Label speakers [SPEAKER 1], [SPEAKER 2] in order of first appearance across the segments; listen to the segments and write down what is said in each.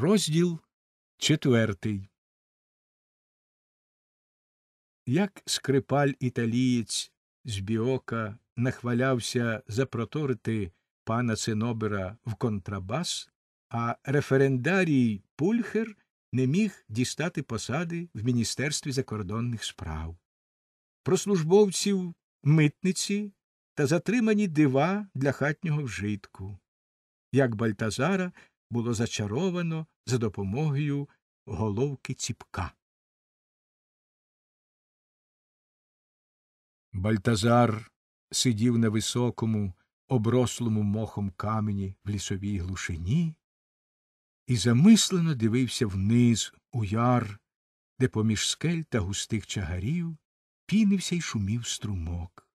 [SPEAKER 1] Розділ четвертий. Як скрипаль італієць з біока нахвалявся запроторити пана Цинобера в контрабас, а референдарій Пульхер не міг дістати посади в Міністерстві закордонних справ. Про службовців митниці та затримані дива для хатнього вжитку. Як Бальтазара було зачаровано за допомогою головки ціпка. Бальтазар сидів на високому, оброслому мохом камені в лісовій глушині і замислено дивився вниз у яр, де поміж скель та густих чагарів пінився й шумів струмок.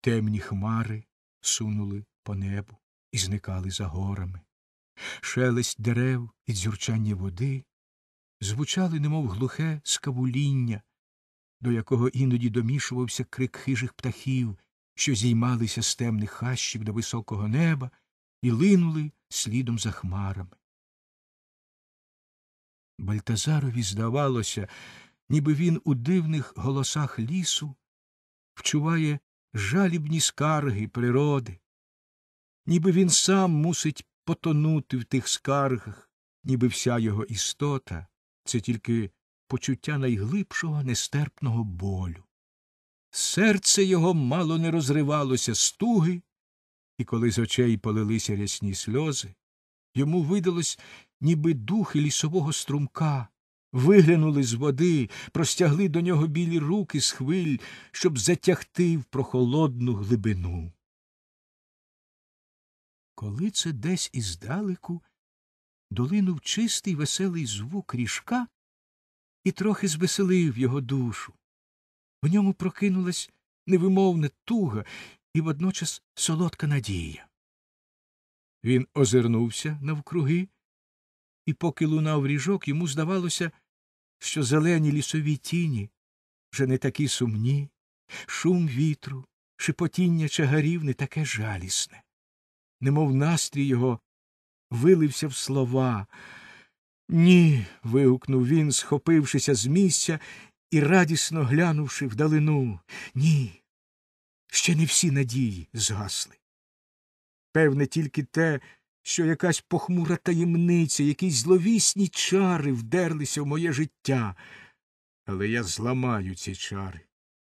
[SPEAKER 1] Темні хмари сунули по небу і зникали за горами. Шелест дерев і дзюрчання води звучали, немов глухе скавуління, до якого іноді домішувався крик хижих птахів, що зіймалися з темних хащів до високого неба і линули слідом за хмарами. Бальтазарові здавалося, ніби він у дивних голосах лісу вчуває жалібні скарги природи, ніби він сам мусить потонути в тих скаргах, ніби вся його істота це тільки почуття найглибшого нестерпного болю. Серце його мало не розривалося стуги, і коли з очей полилися рясні сльози, йому видалось, ніби духи лісового струмка, виглянули з води, простягли до нього білі руки з хвиль, щоб затягти в прохолодну глибину. Коли це десь іздалеку долинув чистий веселий звук ріжка і трохи звеселив його душу. В ньому прокинулась невимовна туга і водночас солодка надія. Він озирнувся навкруги, і, поки лунав ріжок, йому здавалося, що зелені лісові тіні вже не такі сумні, шум вітру, шепотіння чагарів не таке жалісне немов настрій його вилився в слова. Ні. вигукнув він, схопившися з місця і радісно глянувши вдалину. Ні. Ще не всі надії згасли. Певне, тільки те, що якась похмура таємниця, якісь зловісні чари вдерлися в моє життя. Але я зламаю ці чари,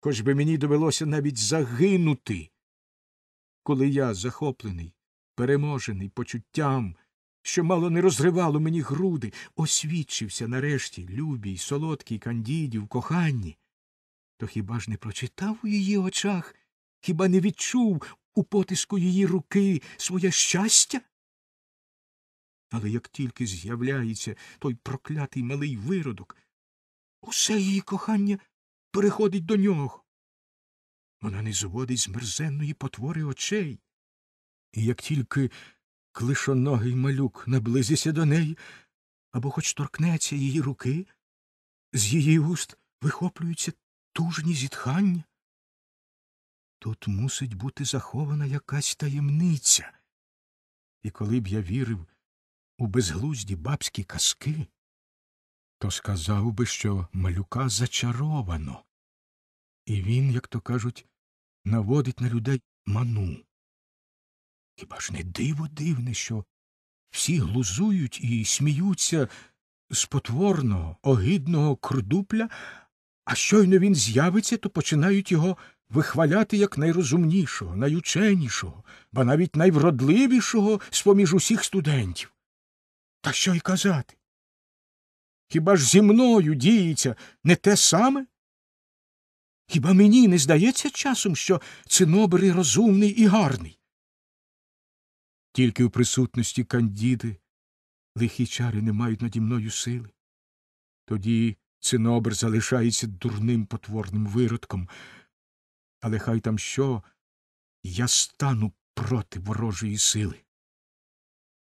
[SPEAKER 1] хоч би мені довелося навіть загинути. Коли я захоплений переможений почуттям, що мало не розривало мені груди, освідчився нарешті любій, солодкій кандіді в коханні, то хіба ж не прочитав у її очах, хіба не відчув у потиску її руки своє щастя? Але як тільки з'являється той проклятий малий виродок, усе її кохання переходить до нього. Вона не зводить з мерзенної потвори очей, і як тільки клишоногий малюк наблизиться до неї або хоч торкнеться її руки, з її уст вихоплюються тужні зітхання. Тут мусить бути захована якась таємниця. І коли б я вірив у безглузді бабські казки, то сказав би, що малюка зачаровано, і він, як то кажуть, наводить на людей ману. Хіба ж не диво дивне, що всі глузують і сміються з потворного, огидного крдупля, а щойно він з'явиться, то починають його вихваляти як найрозумнішого, найученішого, ба навіть найвродливішого з поміж усіх студентів. Та що й казати? Хіба ж зі мною діється не те саме? Хіба мені не здається часом, що цинобри розумний і гарний? Тільки у присутності кандіди лихі чари не мають наді мною сили. Тоді цинобр залишається дурним потворним виродком, але хай там що, я стану проти ворожої сили.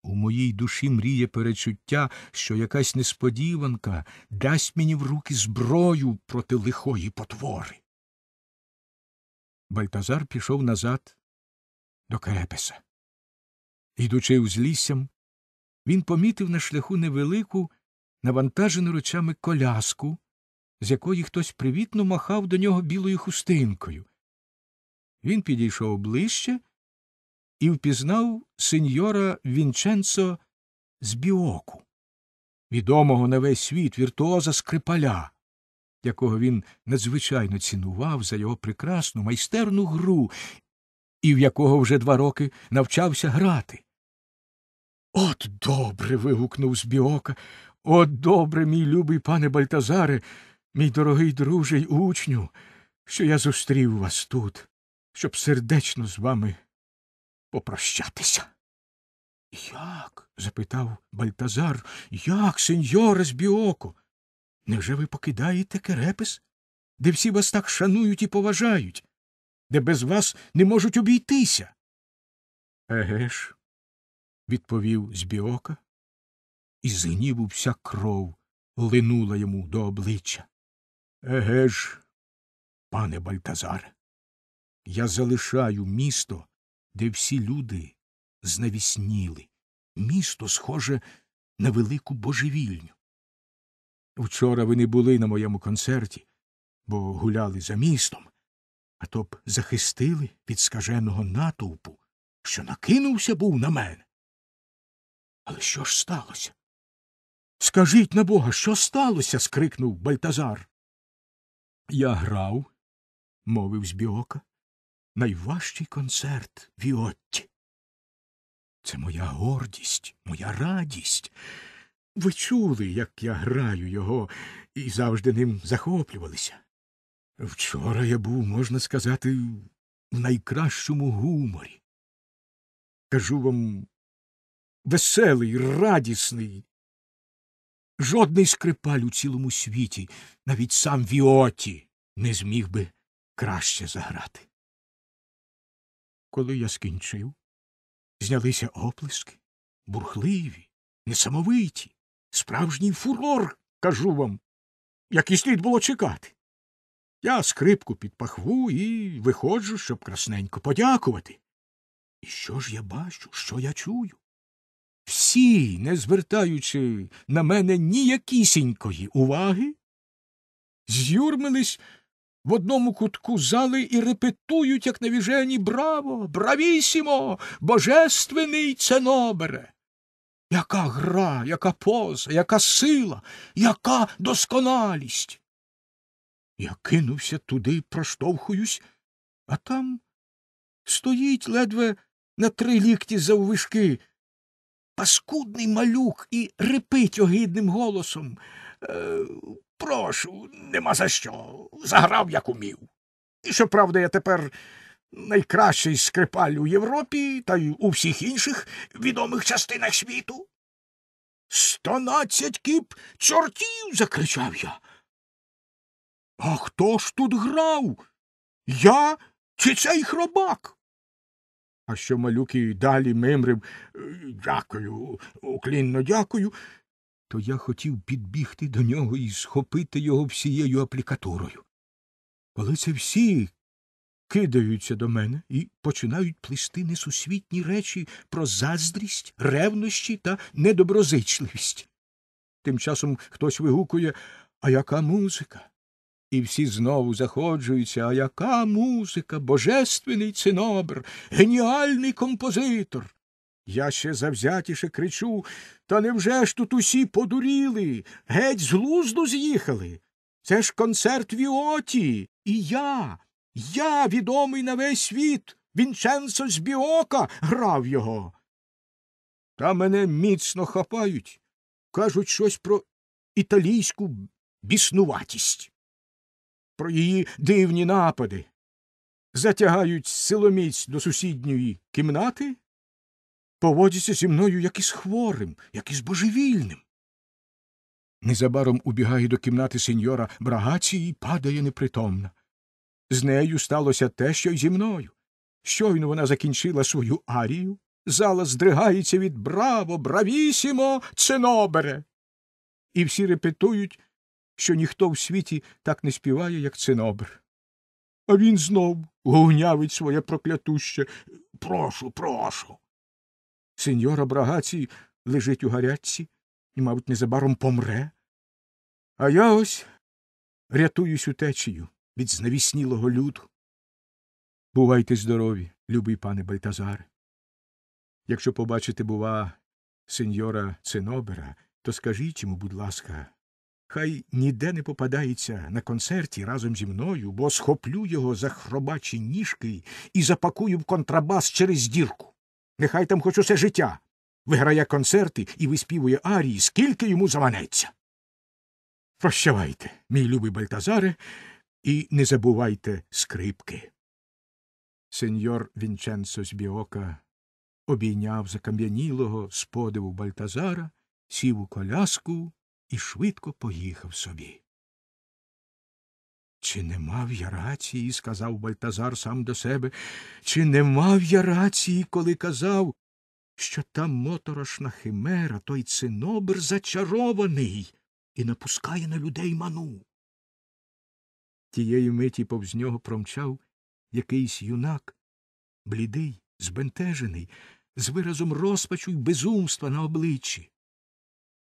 [SPEAKER 1] У моїй душі мріє перечуття, що якась несподіванка дасть мені в руки зброю проти лихої потвори. Бальтазар пішов назад до Крепеса. Йдучи узліссям, він помітив на шляху невелику, навантажену речами коляску, з якої хтось привітно махав до нього білою хустинкою. Він підійшов ближче і впізнав сеньора Вінченцо з біоку, відомого на весь світ віртуоза Скрипаля, якого він надзвичайно цінував за його прекрасну майстерну гру і в якого вже два роки навчався грати. От добре. вигукнув з біока. От добре, мій любий пане Бальтазаре, мій дорогий друже й учню, що я зустрів вас тут, щоб сердечно з вами попрощатися. Як? запитав Бальтазар, як, сеньоре Збіоко, Невже ви покидаєте керепис, де всі вас так шанують і поважають, де без вас не можуть обійтися? Еге ж, відповів Збіока, і з гніву вся кров линула йому до обличчя. Еге ж, пане Бальтазар, я залишаю місто, де всі люди знавісніли. Місто схоже на велику божевільню. Вчора ви не були на моєму концерті, бо гуляли за містом, а то б захистили від скаженого натовпу, що накинувся був на мене. Але що ж сталося? Скажіть на бога, що сталося? скрикнув Бальтазар. Я грав, мовив збіока, найважчий концерт Віотті. Це моя гордість, моя радість. Ви чули, як я граю його і завжди ним захоплювалися. Вчора я був, можна сказати, в найкращому гуморі. Кажу вам, веселий, радісний. Жодний скрипаль у цілому світі, навіть сам Віоті, не зміг би краще заграти. Коли я скінчив, знялися оплески, бурхливі, несамовиті, справжній фурор, кажу вам, як і слід було чекати. Я скрипку під пахву і виходжу, щоб красненько подякувати. І що ж я бачу, що я чую? всі, не звертаючи на мене ніякісінької уваги, з'юрмились в одному кутку зали і репетують, як навіжені браво, бравісімо, божественний ценобере. Яка гра, яка поза, яка сила, яка досконалість? Я кинувся туди, проштовхуюсь, а там стоїть ледве на три лікті заввишки паскудний малюк і репить огидним голосом. Е, прошу, нема за що. Заграв, як умів. І щоправда, я тепер найкращий скрипаль у Європі та й у всіх інших відомих частинах світу. Стонадцять кіп чортів. закричав я. А хто ж тут грав? Я чи цей хробак? А що малюки й далі мимрив «Е, дякую, уклінно дякую, то я хотів підбігти до нього і схопити його всією аплікатурою. Коли це всі кидаються до мене і починають плести несусвітні речі про заздрість, ревнощі та недоброзичливість. Тим часом хтось вигукує А яка музика? І всі знову заходжуються. А яка музика, божественний цинобр, геніальний композитор? Я ще завзятіше кричу Та невже ж тут усі подуріли? Геть з глузду з'їхали? Це ж концерт Віоті. І я, я відомий на весь світ. Вінченцо з Біока грав його. Та мене міцно хапають. Кажуть щось про італійську біснуватість про її дивні напади, затягають силоміць до сусідньої кімнати, поводяться зі мною як із хворим, як із божевільним. Незабаром убігає до кімнати сеньора Брагаці і падає непритомна. З нею сталося те, що й зі мною. Щойно вона закінчила свою арію, зала здригається від браво, бравісімо, ценобере. І всі репетують що ніхто в світі так не співає, як цинобр. А він знов гугнявить своє проклятуще. Прошу, прошу. Сеньора Брагаці лежить у гарячці і, мабуть, незабаром помре. А я ось рятуюсь утечею від знавіснілого люду. Бувайте здорові, любий пане Бальтазаре. Якщо побачите, бува, сеньора Цинобера, то скажіть йому, будь ласка, Хай ніде не попадається на концерті разом зі мною, бо схоплю його за хробачі ніжки і запакую в контрабас через дірку. Нехай там хоч усе життя. Виграє концерти і виспівує арії, скільки йому заманеться. Прощавайте, мій любий Бальтазаре, і не забувайте скрипки. Сеньор Вінченцо Збіока обійняв закам'янілого з подиву Бальтазара, сів у коляску і швидко поїхав собі. Чи не мав я рації, сказав Бальтазар сам до себе, чи не мав я рації, коли казав, що та моторошна химера, той цинобр зачарований і напускає на людей ману? Тієї миті повз нього промчав якийсь юнак, блідий, збентежений, з виразом розпачу й безумства на обличчі.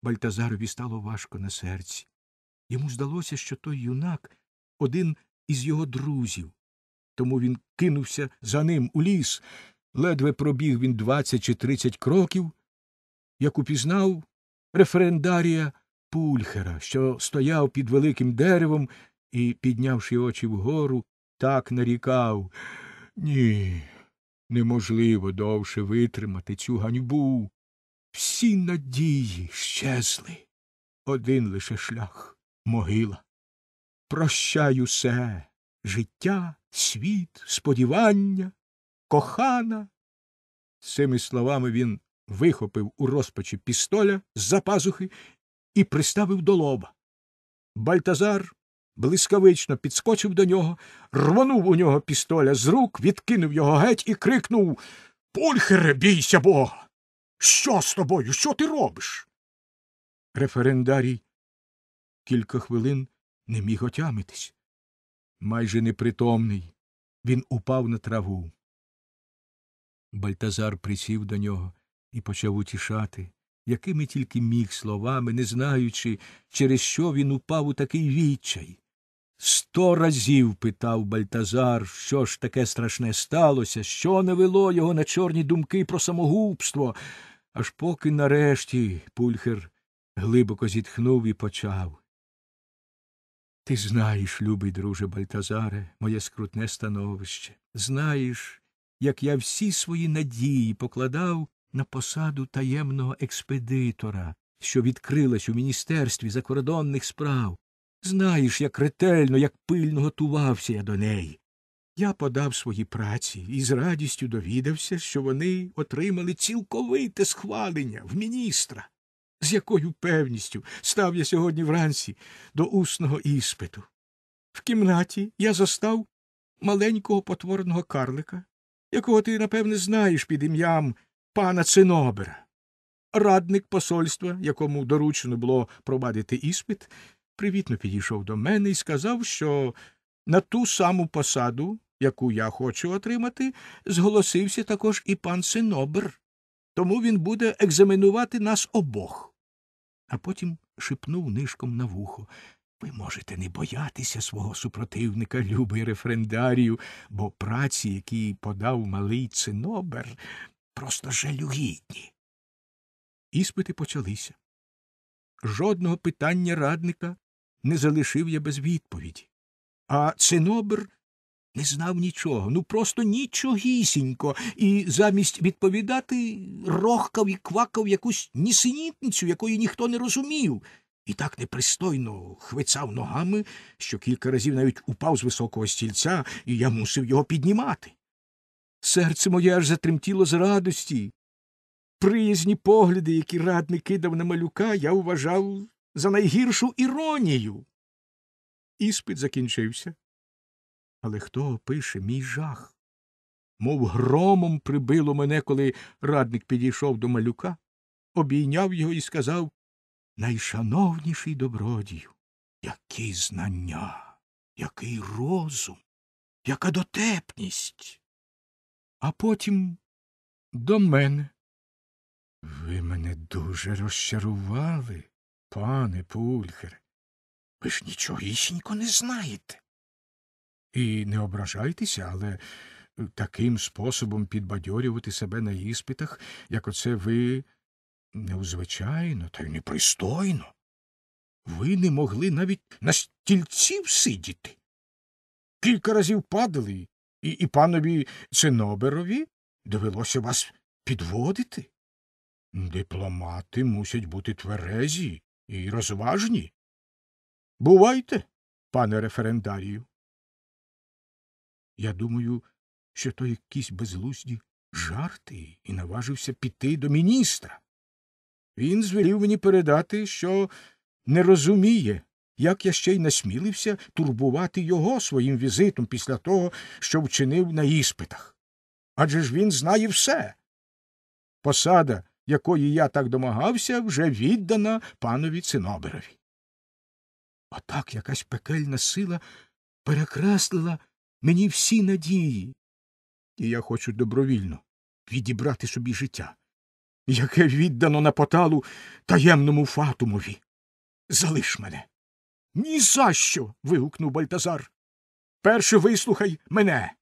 [SPEAKER 1] Бальтазарові стало важко на серці. Йому здалося, що той юнак один із його друзів. Тому він кинувся за ним у ліс. Ледве пробіг він двадцять чи тридцять кроків, як упізнав референдарія пульхера, що стояв під великим деревом і, піднявши очі вгору, так нарікав Ні, неможливо довше витримати цю ганьбу. Всі надії щезли. Один лише шлях могила. Прощай усе життя, світ, сподівання, кохана. Цими словами він вихопив у розпачі пістоля з за пазухи і приставив до лоба. Бальтазар блискавично підскочив до нього, рвонув у нього пістоля з рук, відкинув його геть і крикнув Пульхере, бійся бога! Що з тобою? Що ти робиш? Референдарій кілька хвилин не міг отямитись. Майже непритомний, він упав на траву. Бальтазар присів до нього і почав утішати, якими тільки міг словами, не знаючи, через що він упав у такий відчай. Сто разів питав Бальтазар, що ж таке страшне сталося, що навело його на чорні думки про самогубство. Аж поки нарешті пульхер глибоко зітхнув і почав. Ти знаєш, любий друже Бальтазаре, моє скрутне становище, знаєш, як я всі свої надії покладав на посаду таємного експедитора, що відкрилась у міністерстві закордонних справ. Знаєш, як ретельно, як пильно готувався я до неї, я подав свої праці і з радістю довідався, що вони отримали цілковите схвалення в міністра, з якою певністю став я сьогодні вранці до усного іспиту. В кімнаті я застав маленького потворного карлика, якого ти, напевне, знаєш під ім'ям пана Цинобера. Радник посольства, якому доручено було провадити іспит, привітно підійшов до мене і сказав, що на ту саму посаду яку я хочу отримати, зголосився також і пан Синобер, тому він буде екзаменувати нас обох. А потім шепнув нишком на вухо ви можете не боятися свого супротивника, любий рефрендарію, бо праці, які подав малий Цинобер, просто жалюгідні. Іспити почалися. Жодного питання радника не залишив я без відповіді. А Цинобер не знав нічого, ну просто нічогісінько, і замість відповідати рохкав і квакав якусь нісенітницю, якої ніхто не розумів, і так непристойно хвицав ногами, що кілька разів навіть упав з високого стільця, і я мусив його піднімати. Серце моє аж затремтіло з радості. Приязні погляди, які радник кидав на малюка, я вважав за найгіршу іронію. Іспит закінчився. Але хто опише мій жах? Мов громом прибило мене, коли радник підійшов до малюка, обійняв його і сказав Найшановніший добродію, які знання, який розум, яка дотепність. А потім до мене. Ви мене дуже розчарували, пане Пульхер. Ви ж нічогісінько не знаєте. І не ображайтеся, але е, таким способом підбадьорювати себе на іспитах, як оце ви неузвичайно та й непристойно. Ви не могли навіть на стільців сидіти. Кілька разів падали, і, і панові Ценоберові довелося вас підводити. Дипломати мусять бути тверезі і розважні. Бувайте, пане референдарію. Я думаю, що то якісь безглузді жарти і наважився піти до міністра. Він звелів мені передати, що не розуміє, як я ще й насмілився турбувати його своїм візитом після того, що вчинив на іспитах. Адже ж він знає все. Посада, якої я так домагався, вже віддана панові Циноберові. Отак якась пекельна сила перекреслила мені всі надії. І я хочу добровільно відібрати собі життя, яке віддано на поталу таємному фатумові. Залиш мене. Ні за що. вигукнув Бальтазар. Перше вислухай мене.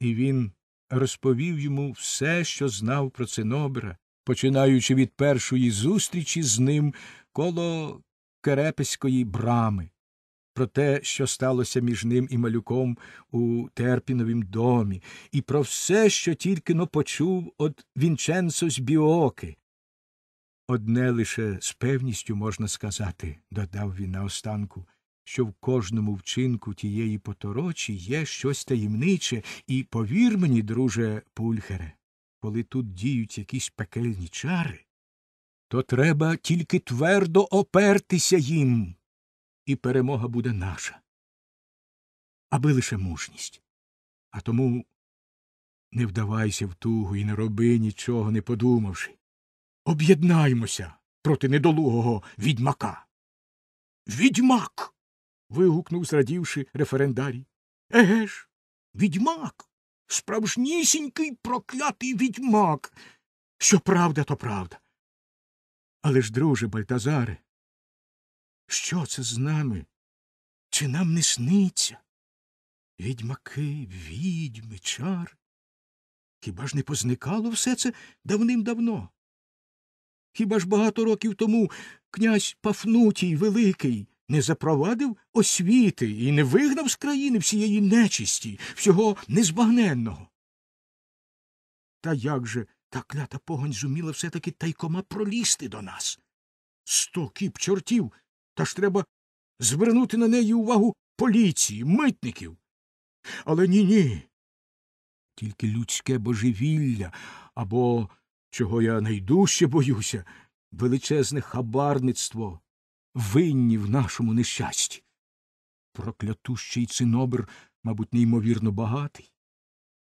[SPEAKER 1] І він розповів йому все, що знав про Цинобра, починаючи від першої зустрічі з ним коло Керепеської брами про те, що сталося між ним і малюком у Терпіновім домі, і про все, що тільки но почув від Вінченцо з Біоки. Одне лише з певністю можна сказати, додав він наостанку, що в кожному вчинку тієї поторочі є щось таємниче, і повір мені, друже пульхере, коли тут діють якісь пекельні чари, то треба тільки твердо опертися їм і перемога буде наша. Аби лише мужність. А тому не вдавайся в тугу і не роби нічого, не подумавши. Об'єднаймося проти недолугого відьмака. Відьмак. вигукнув, зрадівши референдарій. Еге ж, відьмак. Справжнісінький проклятий відьмак. Що правда, то правда. Але ж, друже Бальтазаре, що це з нами? Чи нам не сниться? Відьмаки, відьми, чари. Хіба ж не позникало все це давним-давно? Хіба ж багато років тому князь Пафнутій Великий не запровадив освіти і не вигнав з країни всієї нечисті, всього незбагненного? Та як же та клята погонь зуміла все таки тайкома пролізти до нас? Сто кіп чортів та ж треба звернути на неї увагу поліції, митників. Але ні ні. Тільки людське божевілля або, чого я найдужче боюся, величезне хабарництво винні в нашому нещасті. Проклятущий цинобр, мабуть, неймовірно багатий.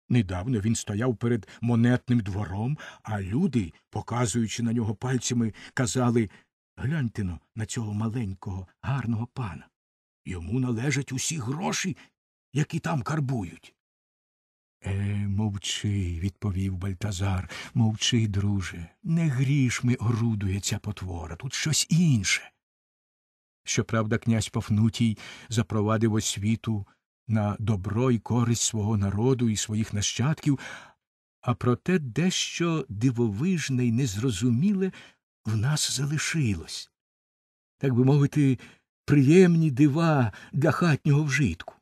[SPEAKER 1] Недавно він стояв перед монетним двором, а люди, показуючи на нього пальцями, казали Гляньте но на цього маленького, гарного пана. Йому належать усі гроші, які там карбують. Е, мовчи, відповів Бальтазар, мовчи, друже. Не грішми орудує ця потвора, тут щось інше. Щоправда, князь Пафнутій запровадив освіту на добро і користь свого народу і своїх нащадків, а проте дещо дивовижне й незрозуміле в нас залишилось, так би мовити, приємні дива для хатнього вжитку.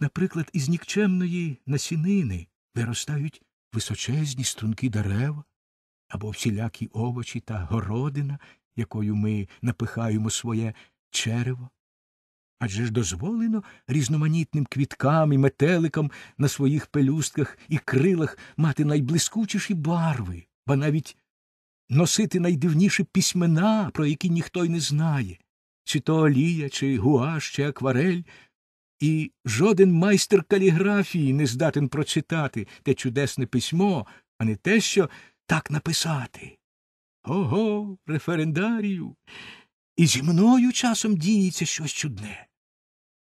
[SPEAKER 1] Наприклад, із нікчемної насінини виростають височезні струнки дерева або всілякі овочі та городина, якою ми напихаємо своє черево. Адже ж дозволено різноманітним квіткам і метеликам на своїх пелюстках і крилах мати найблискучіші барви, ба навіть носити найдивніші письмена, про які ніхто й не знає, чи то олія, чи гуаш, чи акварель, і жоден майстер каліграфії не здатен прочитати те чудесне письмо, а не те, що так написати. Ого, референдарію. І зі мною часом діється щось чудне.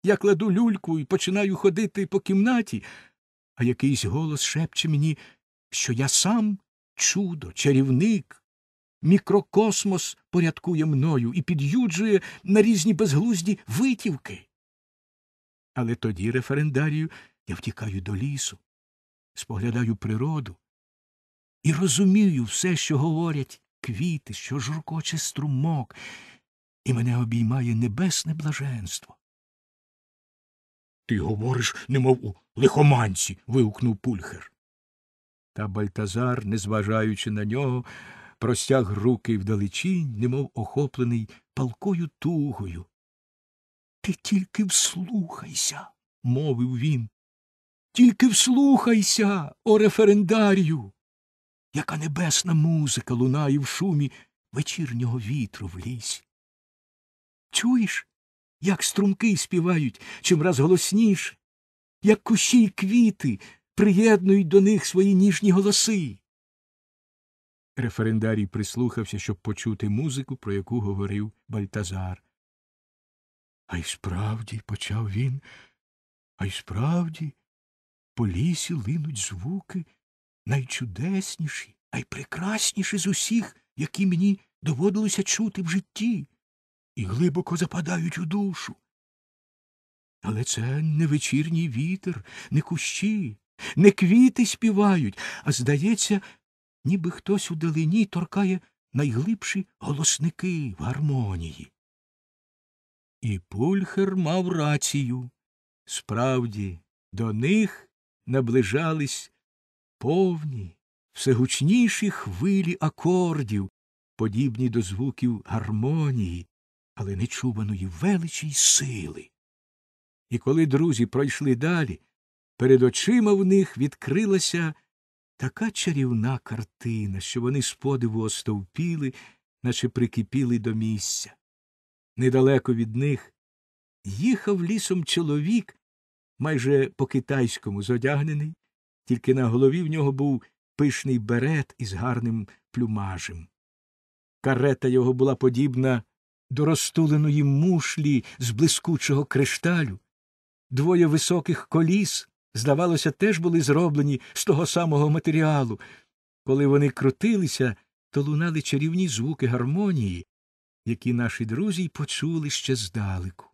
[SPEAKER 1] Я кладу люльку і починаю ходити по кімнаті, а якийсь голос шепче мені, що я сам чудо, чарівник. Мікрокосмос порядкує мною і під'юджує на різні безглузді витівки. Але тоді, референдарію, я втікаю до лісу, споглядаю природу і розумію все, що говорять квіти, що журкоче струмок, і мене обіймає небесне блаженство. Ти говориш, немов у лихоманці. вигукнув пульхер. Та бальтазар, незважаючи на нього, простяг руки вдалечінь, немов охоплений палкою тугою. Ти тільки вслухайся, мовив він. Тільки вслухайся, о референдарію. Яка небесна музика лунає в шумі вечірнього вітру в лісі. Чуєш, як струмки співають чимраз голосніше, як кущі й квіти приєднують до них свої ніжні голоси. Референдарій прислухався, щоб почути музику, про яку говорив Бальтазар. А й справді, почав він, а й справді, по лісі линуть звуки найчудесніші, найпрекрасніші з усіх, які мені доводилося чути в житті, і глибоко западають у душу. Але це не вечірній вітер, не кущі, не квіти співають, а, здається, ніби хтось у далині торкає найглибші голосники в гармонії. І пульхер мав рацію. Справді, до них наближались повні, всегучніші хвилі акордів, подібні до звуків гармонії, але нечуваної величі й сили. І коли друзі пройшли далі, Перед очима в них відкрилася така чарівна картина, що вони з подиву остовпіли, наче прикипіли до місця. Недалеко від них їхав лісом чоловік, майже по китайському зодягнений, тільки на голові в нього був пишний берет із гарним плюмажем. Карета його була подібна до розтуленої мушлі з блискучого кришталю, двоє високих коліс здавалося, теж були зроблені з того самого матеріалу. Коли вони крутилися, то лунали чарівні звуки гармонії, які наші друзі й почули ще здалеку.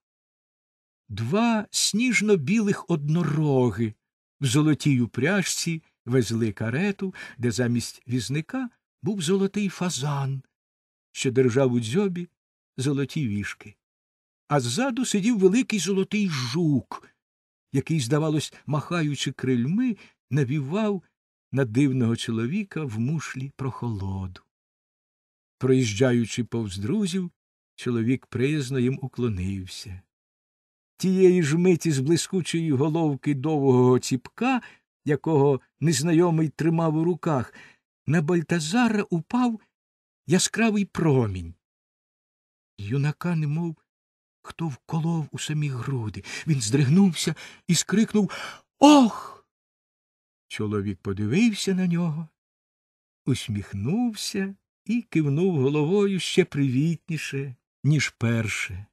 [SPEAKER 1] Два сніжно білих однороги в золотій упряжці везли карету, де замість візника був золотий фазан, що держав у дзьобі золоті вішки. А ззаду сидів великий золотий жук, який, здавалось, махаючи крильми, навівав на дивного чоловіка в мушлі прохолоду. Проїжджаючи повз друзів, чоловік приязно їм уклонився. Тієї ж миті з блискучої головки довгого ціпка, якого незнайомий тримав у руках, на Бальтазара упав яскравий промінь. Юнака немов Хто вколов у самі груди. Він здригнувся і скрикнув Ох. Чоловік подивився на нього, усміхнувся і кивнув головою ще привітніше, ніж перше.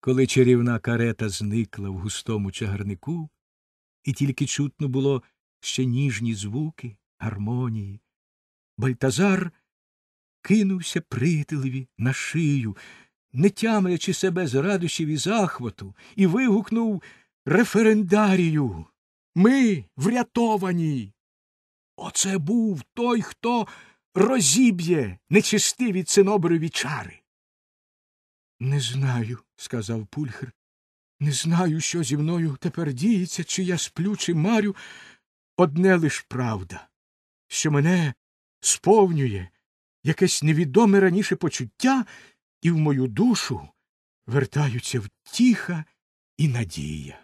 [SPEAKER 1] Коли чарівна карета зникла в густому чагарнику, і тільки чутно було ще ніжні звуки, гармонії, Бальтазар кинувся прителеві на шию не тямлячи себе з радощів і захвату, і вигукнув референдарію. Ми врятовані. Оце був той, хто розіб'є нечистиві циноброві чари. Не знаю, сказав пульхер, не знаю, що зі мною тепер діється, чи я сплю, чи марю. Одне лиш правда, що мене сповнює якесь невідоме раніше почуття, і в мою душу вертаються втіха і надія.